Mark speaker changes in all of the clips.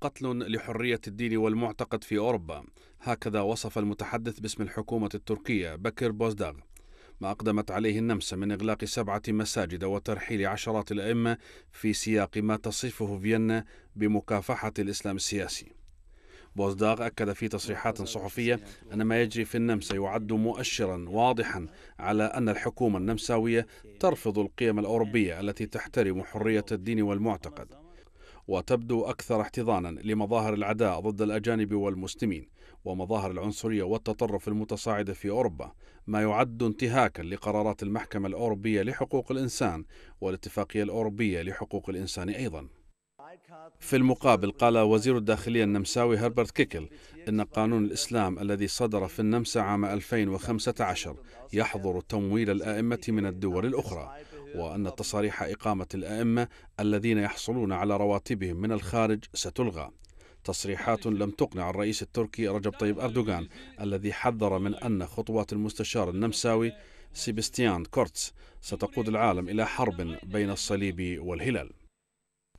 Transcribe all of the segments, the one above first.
Speaker 1: قتل لحرية الدين والمعتقد في أوروبا هكذا وصف المتحدث باسم الحكومة التركية بكر بوزداغ ما أقدمت عليه النمسا من إغلاق سبعة مساجد وترحيل عشرات الأئمة في سياق ما تصفه فيينا بمكافحة الإسلام السياسي بوزداغ أكد في تصريحات صحفية أن ما يجري في النمسا يعد مؤشرا واضحا على أن الحكومة النمساوية ترفض القيم الأوروبية التي تحترم حرية الدين والمعتقد وتبدو أكثر احتضانا لمظاهر العداء ضد الأجانب والمسلمين ومظاهر العنصرية والتطرف المتصاعدة في أوروبا ما يعد انتهاكا لقرارات المحكمة الأوروبية لحقوق الإنسان والاتفاقية الأوروبية لحقوق الإنسان أيضاً في المقابل قال وزير الداخلية النمساوي هربرت كيكل إن قانون الإسلام الذي صدر في النمسا عام 2015 يحظر تمويل الآئمة من الدول الأخرى وأن تصاريح إقامة الأئمة الذين يحصلون على رواتبهم من الخارج ستلغى تصريحات لم تقنع الرئيس التركي رجب طيب أردوغان الذي حذر من أن خطوات المستشار النمساوي سيبستيان كورتس ستقود العالم إلى حرب بين الصليب والهلال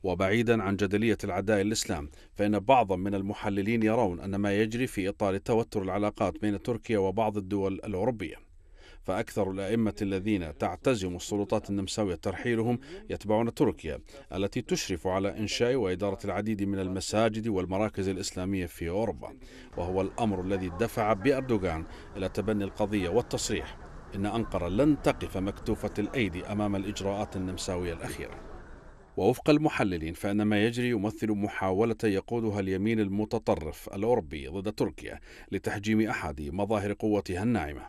Speaker 1: وبعيدا عن جدلية العداء للإسلام فإن بعضا من المحللين يرون أن ما يجري في إطار توتر العلاقات بين تركيا وبعض الدول الأوروبية فأكثر الأئمة الذين تعتزم السلطات النمساوية ترحيلهم يتبعون تركيا التي تشرف على إنشاء وإدارة العديد من المساجد والمراكز الإسلامية في أوروبا وهو الأمر الذي دفع بأردوغان إلى تبني القضية والتصريح إن أنقرة لن تقف مكتوفة الأيدي أمام الإجراءات النمساوية الأخيرة ووفق المحللين فإن ما يجري يمثل محاولة يقودها اليمين المتطرف الأوروبي ضد تركيا لتحجيم أحد مظاهر قوتها الناعمة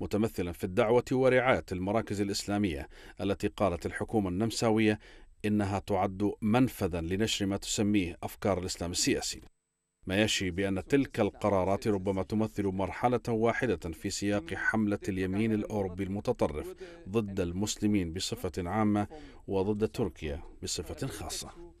Speaker 1: متمثلا في الدعوة ورعاية المراكز الإسلامية التي قالت الحكومة النمساوية إنها تعد منفذا لنشر ما تسميه أفكار الإسلام السياسي ما يشي بأن تلك القرارات ربما تمثل مرحلة واحدة في سياق حملة اليمين الأوروبي المتطرف ضد المسلمين بصفة عامة وضد تركيا بصفة خاصة